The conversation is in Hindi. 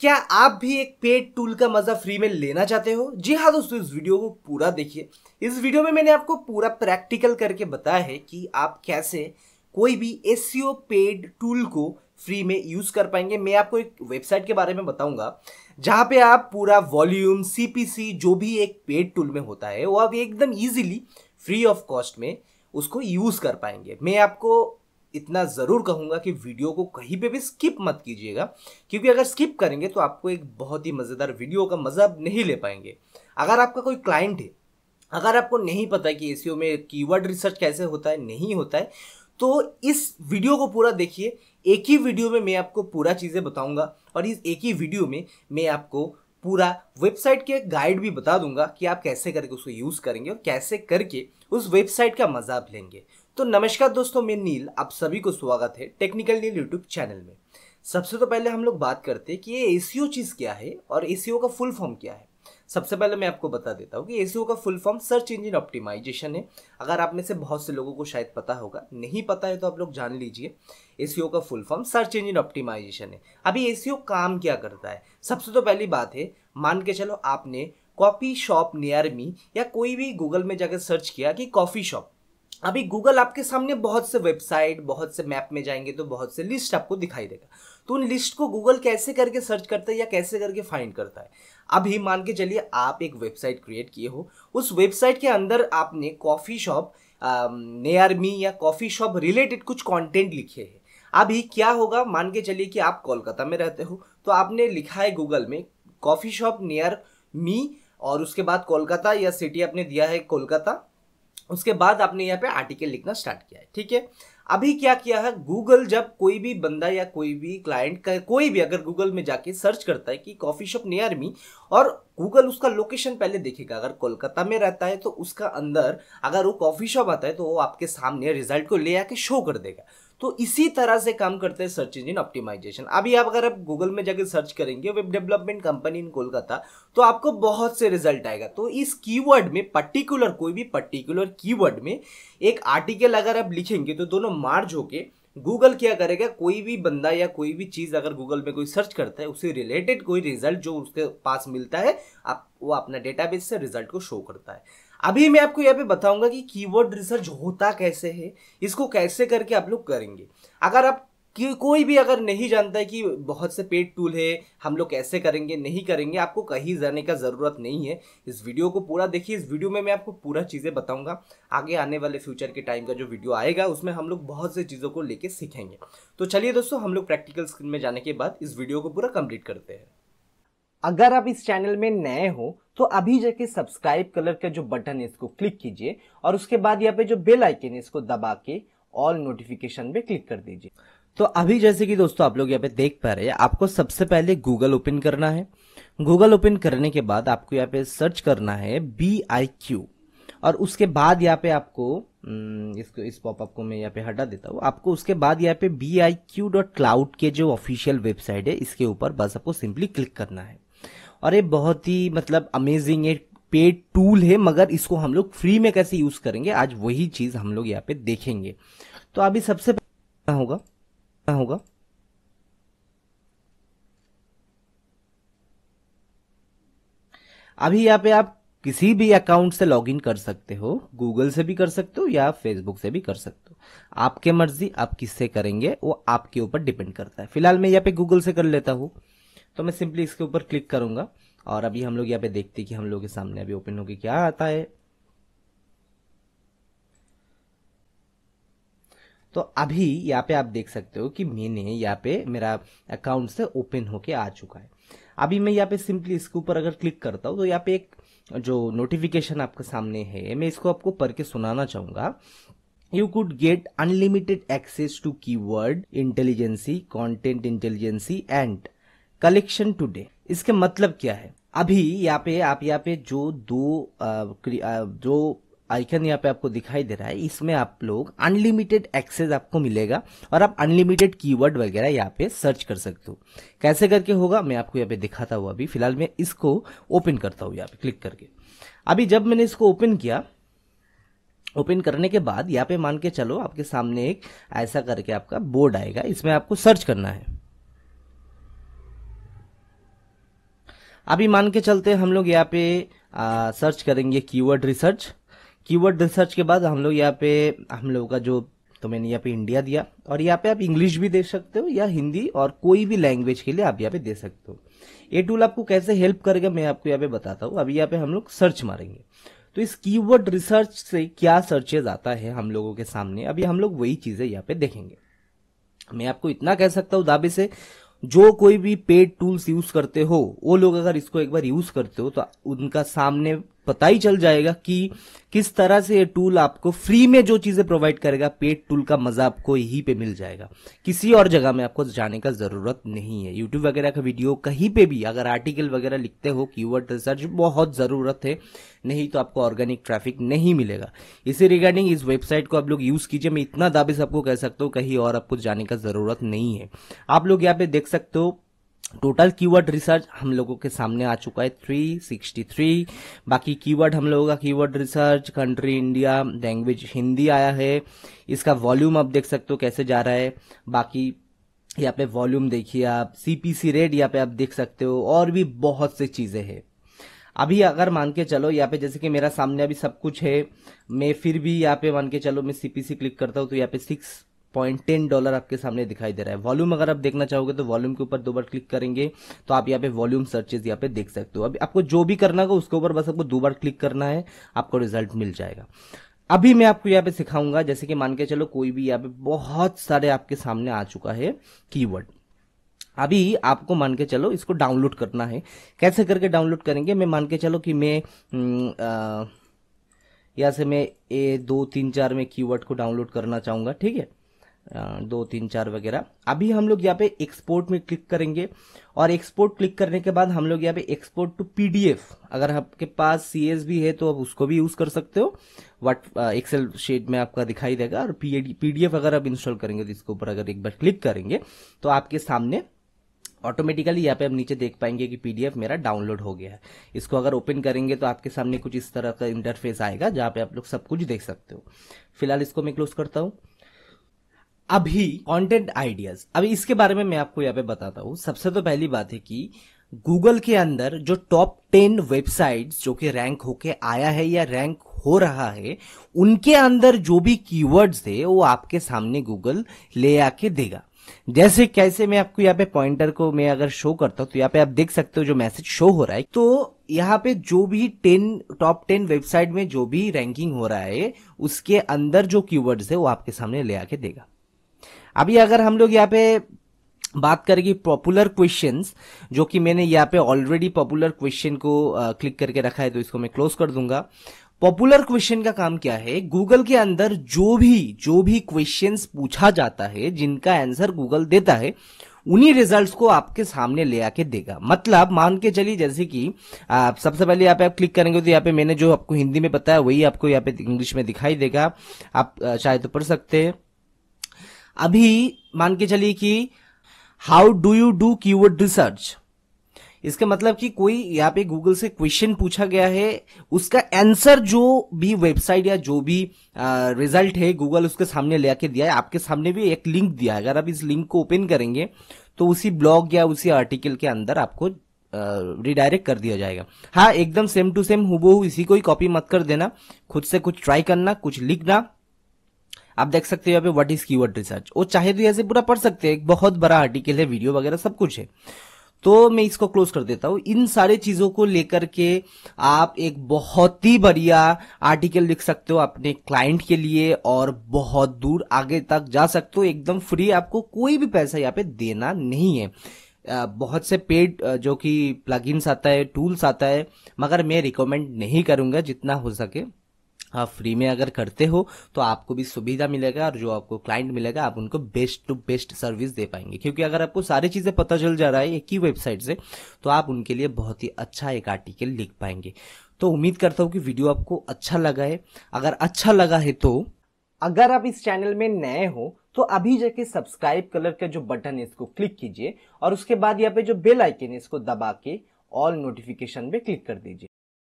क्या आप भी एक पेड टूल का मज़ा फ्री में लेना चाहते हो जी हाँ दोस्तों इस वीडियो को पूरा देखिए इस वीडियो में मैंने आपको पूरा प्रैक्टिकल करके बताया है कि आप कैसे कोई भी एस पेड टूल को फ्री में यूज़ कर पाएंगे मैं आपको एक वेबसाइट के बारे में बताऊंगा जहाँ पे आप पूरा वॉल्यूम सीपीसी जो भी एक पेड टूल में होता है वो आप एकदम ईजिली फ्री ऑफ कॉस्ट में उसको यूज़ कर पाएंगे मैं आपको इतना ज़रूर कहूँगा कि वीडियो को कहीं पे भी स्किप मत कीजिएगा क्योंकि अगर स्किप करेंगे तो आपको एक बहुत ही मज़ेदार वीडियो का मज़ा नहीं ले पाएंगे अगर आपका कोई क्लाइंट है अगर आपको नहीं पता कि ए में कीवर्ड रिसर्च कैसे होता है नहीं होता है तो इस वीडियो को पूरा देखिए एक ही वीडियो में मैं आपको पूरा चीज़ें बताऊंगा और इस एक ही वीडियो में मैं आपको पूरा वेबसाइट के गाइड भी बता दूंगा कि आप कैसे करके उसको यूज़ करेंगे और कैसे करके उस वेबसाइट का मज़ा आप लेंगे तो नमस्कार दोस्तों मैं नील आप सभी को स्वागत है टेक्निकल नील यूट्यूब चैनल में सबसे तो पहले हम लोग बात करते हैं कि ये ए चीज़ क्या है और ए का फुल फॉर्म क्या है सबसे पहले मैं आपको बता देता हूँ कि ए का full form search engine optimization है अगर आप में से बहुत से लोगों को शायद पता होगा नहीं पता है तो आप लोग जान लीजिए ए का full form search engine optimization है अभी ए काम क्या करता है सबसे तो पहली बात है मान के चलो आपने कॉफ़ी शॉप नियर मी या कोई भी गूगल में जाकर सर्च किया कि कॉफ़ी शॉप अभी गूगल आपके सामने बहुत से वेबसाइट बहुत से मैप में जाएंगे तो बहुत से लिस्ट आपको दिखाई देगा तो उन लिस्ट को गूगल कैसे करके सर्च करता है या कैसे करके फाइंड करता है अभी मान के चलिए आप एक वेबसाइट क्रिएट किए हो उस वेबसाइट के अंदर आपने कॉफ़ी शॉप नेयर मी या कॉफ़ी शॉप रिलेटेड कुछ कंटेंट लिखे हैं अभी क्या होगा मान के चलिए कि आप कोलकाता में रहते हो तो आपने लिखा है गूगल में कॉफ़ी शॉप नियर मी और उसके बाद कोलकाता या सिटी आपने दिया है कोलकाता उसके बाद आपने यहाँ पे आर्टिकल लिखना स्टार्ट किया है ठीक है अभी क्या किया है गूगल जब कोई भी बंदा या कोई भी क्लाइंट का कोई भी अगर गूगल में जाके सर्च करता है कि कॉफ़ी शॉप नियर मी और गूगल उसका लोकेशन पहले देखेगा अगर कोलकाता में रहता है तो उसका अंदर अगर वो कॉफ़ी शॉप आता है तो वो आपके सामने रिजल्ट को ले आके शो कर देगा तो इसी तरह से काम करते हैं सर्च इंजिन ऑप्टिमाइजेशन अभी आप अगर आप गूगल में जाकर सर्च करेंगे web development company in Kolkata तो आपको बहुत से रिजल्ट आएगा तो इस कीवर्ड में पर्टिकुलर कोई भी पर्टिकुलर कीवर्ड में एक आर्टिकल अगर आप लिखेंगे तो दोनों मार्ज होके गूगल क्या करेगा कोई भी बंदा या कोई भी चीज़ अगर गूगल में कोई सर्च करता है उससे रिलेटेड कोई रिजल्ट जो उसके पास मिलता है आप वो अपना डेटाबेस से रिजल्ट को शो करता है अभी मैं आपको यहाँ पे बताऊंगा कि कीवर्ड रिसर्च होता कैसे है इसको कैसे करके आप लोग करेंगे अगर आप कि कोई भी अगर नहीं जानता है कि बहुत से पेड टूल है हम लोग कैसे करेंगे नहीं करेंगे आपको कहीं जाने का ज़रूरत नहीं है इस वीडियो को पूरा देखिए इस वीडियो में मैं आपको पूरा चीज़ें बताऊंगा आगे आने वाले फ्यूचर के टाइम का जो वीडियो आएगा उसमें हम लोग बहुत से चीज़ों को लेके सीखेंगे तो चलिए दोस्तों हम लोग प्रैक्टिकल स्क्रीन में जाने के बाद इस वीडियो को पूरा कम्प्लीट करते हैं अगर आप इस चैनल में नए हो तो अभी जाके सब्सक्राइब कलर का जो बटन है इसको क्लिक कीजिए और उसके बाद यहाँ पे जो बेल आइकन है इसको दबा के ऑल नोटिफिकेशन पे क्लिक कर दीजिए तो अभी जैसे कि दोस्तों आप लोग यहाँ पे देख पा रहे हैं आपको सबसे पहले गूगल ओपन करना है गूगल ओपन करने के बाद आपको यहाँ पे सर्च करना है बी आई क्यू और उसके बाद यहाँ पे आपको हम्म, इसको इस पॉपअप को मैं यहाँ पे हटा देता हूँ आपको उसके बाद यहाँ पे B I Q dot cloud के जो ऑफिशियल वेबसाइट है इसके ऊपर बस आपको सिंपली क्लिक करना है और ये बहुत ही मतलब अमेजिंग है पेड टूल है मगर इसको हम लोग फ्री में कैसे यूज करेंगे आज वही चीज हम लोग यहाँ पे देखेंगे तो अभी सबसे होगा होगा होगा अभी यहाँ पे आप किसी भी अकाउंट से लॉगिन कर सकते हो गूगल से भी कर सकते हो या फेसबुक से भी कर सकते हो आपके मर्जी आप किससे करेंगे वो आपके ऊपर डिपेंड करता है फिलहाल मैं यहाँ पे गूगल से कर लेता हूँ तो मैं सिंपली इसके ऊपर क्लिक करूंगा और अभी हम लोग यहाँ पे देखते हैं कि हम लोग के सामने अभी ओपन होके क्या आता है तो अभी यहाँ पे आप देख सकते हो कि मैंने यहाँ पे मेरा अकाउंट से ओपन होके आ चुका है अभी मैं यहाँ पे सिंपली इसके ऊपर अगर क्लिक करता हूँ तो यहाँ पे एक जो नोटिफिकेशन आपके सामने है मैं इसको आपको पढ़ के सुनाना चाहूंगा could get unlimited access to keyword intelligence content intelligence and collection today इसके मतलब क्या है अभी यहाँ पे आप यहाँ पे जो दो आ, जो आइकन यहाँ पे आपको दिखाई दे रहा है इसमें आप लोग अनलिमिटेड एक्सेस आपको मिलेगा और आप अनलिमिटेड कीवर्ड वगैरह यहाँ पे सर्च कर सकते हो कैसे करके होगा मैं आपको यहाँ पे दिखाता हूँ अभी फिलहाल मैं इसको ओपन करता हूँ यहाँ पे क्लिक करके अभी जब मैंने इसको ओपन किया ओपन करने के बाद यहाँ पे मान के चलो आपके सामने एक ऐसा करके आपका बोर्ड आएगा इसमें आपको सर्च करना है अभी मान के चलते हम लोग यहाँ पे आ, सर्च करेंगे कीवर्ड रिसर्च कीवर्ड रिसर्च के बाद हम लोग यहाँ पे हम लोगों का जो तो मैंने यहाँ पे इंडिया दिया और यहाँ पे आप इंग्लिश भी दे सकते हो या हिंदी और कोई भी लैंग्वेज के लिए आप यहाँ पे दे सकते हो ये टूल आपको कैसे हेल्प करेगा मैं आपको यहाँ पे बताता हूँ अभी यहाँ पे हम लोग सर्च मारेंगे तो इस कीवर्ड रिसर्च से क्या सर्चेज आता है हम लोगों के सामने अभी हम लोग वही चीजें यहाँ पे देखेंगे मैं आपको इतना कह सकता हूँ दावे से जो कोई भी पेड टूल्स यूज करते हो वो लोग अगर इसको एक बार यूज करते हो तो उनका सामने पता ही चल जाएगा कि किस तरह से ये टूल आपको फ्री में जो चीज़ें प्रोवाइड करेगा पेड टूल का मज़ा आपको यहीं पे मिल जाएगा किसी और जगह में आपको जाने का ज़रूरत नहीं है यूट्यूब वगैरह का वीडियो कहीं पे भी अगर आर्टिकल वगैरह लिखते हो कीवर्ड रिसर्च बहुत ज़रूरत है नहीं तो आपको ऑर्गेनिक ट्रैफिक नहीं मिलेगा इसी रिगार्डिंग इस वेबसाइट को आप लोग यूज़ कीजिए मैं इतना दावे से आपको कह सकता हूँ कहीं और आपको जाने का ज़रूरत नहीं है आप लोग यहाँ पे देख सकते हो टोटल कीवर्ड रिसर्च हम लोगों के सामने आ चुका है 363 बाकी कीवर्ड हम लोगों का keyword research country India language Hindi आया है इसका वॉल्यूम आप देख सकते हो कैसे जा रहा है बाकी यहाँ पे वॉल्यूम देखिए आप सीपीसी रेट यहाँ पे आप देख सकते हो और भी बहुत सी चीजें हैं अभी अगर मान के चलो यहाँ पे जैसे कि मेरा सामने अभी सब कुछ है मैं फिर भी यहाँ पे मान के चलो मैं सीपीसी क्लिक करता हूँ तो यहाँ पे सिक्स पॉइंट टेन डॉलर आपके सामने दिखाई दे रहा है वॉल्यूम अगर आप देखना चाहोगे तो वॉल्यूम के ऊपर दो बार क्लिक करेंगे तो आप यहाँ पे वॉल्यूम सर्चेज यहाँ पे देख सकते हो अभी आपको जो भी करना होगा उसके ऊपर बस आपको दो बार क्लिक करना है आपको रिजल्ट मिल जाएगा अभी मैं आपको यहाँ पे सिखाऊंगा जैसे कि मान के चलो कोई भी यहाँ पे बहुत सारे आपके सामने आ चुका है कीवर्ड अभी आपको मान के चलो इसको डाउनलोड करना है कैसे करके डाउनलोड करेंगे मैं मान के चलो कि मैं हम्म, यहां से मैं ए दो तीन चार में कीवर्ड को डाउनलोड करना चाहूंगा ठीक है दो तीन चार वगैरह अभी हम लोग यहाँ पे एक्सपोर्ट में क्लिक करेंगे और एक्सपोर्ट क्लिक करने के बाद हम लोग यहाँ पे एक्सपोर्ट टू पीडीएफ अगर आपके पास सी है तो आप उसको भी यूज कर सकते हो वट एक्सेल शेड में आपका दिखाई देगा और पीडीएफ अगर आप इंस्टॉल करेंगे तो इसके ऊपर अगर एक बार क्लिक करेंगे तो आपके सामने ऑटोमेटिकली यहाँ पे हम नीचे देख पाएंगे कि पीडीएफ मेरा डाउनलोड हो गया है इसको अगर ओपन करेंगे तो आपके सामने कुछ इस तरह का इंटरफेस आएगा जहाँ पे आप लोग सब कुछ देख सकते हो फिलहाल इसको मैं क्लोज करता हूँ अभी कंटेंट आइडियाज अभी इसके बारे में मैं आपको यहाँ पे बताता हूँ सबसे तो पहली बात है कि गूगल के अंदर जो टॉप टेन वेबसाइट्स जो कि रैंक होके आया है या रैंक हो रहा है उनके अंदर जो भी कीवर्ड्स है वो आपके सामने गूगल ले आके देगा जैसे कैसे मैं आपको यहाँ पे पॉइंटर को मैं अगर शो करता हूँ तो यहाँ पे आप देख सकते हो जो मैसेज शो हो रहा है तो यहाँ पे जो भी टेन टॉप टेन वेबसाइट में जो भी रैंकिंग हो रहा है उसके अंदर जो कीवर्ड्स है वो आपके सामने ले आके देगा अभी अगर हम लोग यहाँ पे बात करेंगे पॉपुलर क्वेश्चंस जो कि मैंने यहाँ पे ऑलरेडी पॉपुलर क्वेश्चन को क्लिक करके रखा है तो इसको मैं क्लोज कर दूंगा पॉपुलर क्वेश्चन का काम क्या है गूगल के अंदर जो भी जो भी क्वेश्चंस पूछा जाता है जिनका आंसर गूगल देता है उन्हीं रिजल्ट्स को आपके सामने ले आके देगा मतलब मान के चलिए जैसे कि आप सबसे पहले यहाँ पे आप क्लिक करेंगे तो यहाँ पे मैंने जो आपको हिंदी में बताया वही आपको यहाँ पे इंग्लिश में दिखाई देगा आप चाहे तो पढ़ सकते हैं अभी मान के चलिए कि how do you do keyword research इसका मतलब कि कोई यहाँ पे गूगल से क्वेश्चन पूछा गया है उसका आंसर जो भी वेबसाइट या जो भी रिजल्ट है गूगल उसके सामने ले आके दिया है आपके सामने भी एक लिंक दिया है अगर आप इस लिंक को ओपन करेंगे तो उसी ब्लॉग या उसी आर्टिकल के अंदर आपको रिडायरेक्ट कर दिया जाएगा हाँ एकदम सेम टू सेम हु इसी को ही कॉपी मत कर देना खुद से कुछ ट्राई करना कुछ लिखना आप देख सकते हो यहाँ पे व्हाट इज कीवर्ड रिसर्च वो चाहे तो यहाँ से पूरा पढ़ सकते हैं बहुत बड़ा आर्टिकल है वीडियो वगैरह सब कुछ है तो मैं इसको क्लोज कर देता हूँ इन सारे चीजों को लेकर के आप एक बहुत ही बढ़िया आर्टिकल लिख सकते हो अपने क्लाइंट के लिए और बहुत दूर आगे तक जा सकते हो एकदम फ्री आपको कोई भी पैसा यहाँ पे देना नहीं है बहुत से पेड जो कि प्लगइन्स आता है टूल्स आता है मगर मैं रिकमेंड नहीं करूंगा जितना हो सके आप फ्री में अगर करते हो तो आपको भी सुविधा मिलेगा और जो आपको क्लाइंट मिलेगा आप उनको बेस्ट टू बेस्ट सर्विस दे पाएंगे क्योंकि अगर आपको सारी चीज़ें पता चल जा रहा है एक ही वेबसाइट से तो आप उनके लिए बहुत ही अच्छा एक आर्टिकल लिख पाएंगे तो उम्मीद करता हूँ कि वीडियो आपको अच्छा लगा है अगर अच्छा लगा है तो अगर आप इस चैनल में नए हो तो अभी जाके सब्सक्राइब कलर का जो बटन है इसको क्लिक कीजिए और उसके बाद यहाँ पे जो बेल आइकन है इसको दबा के ऑल नोटिफिकेशन पे क्लिक कर दीजिए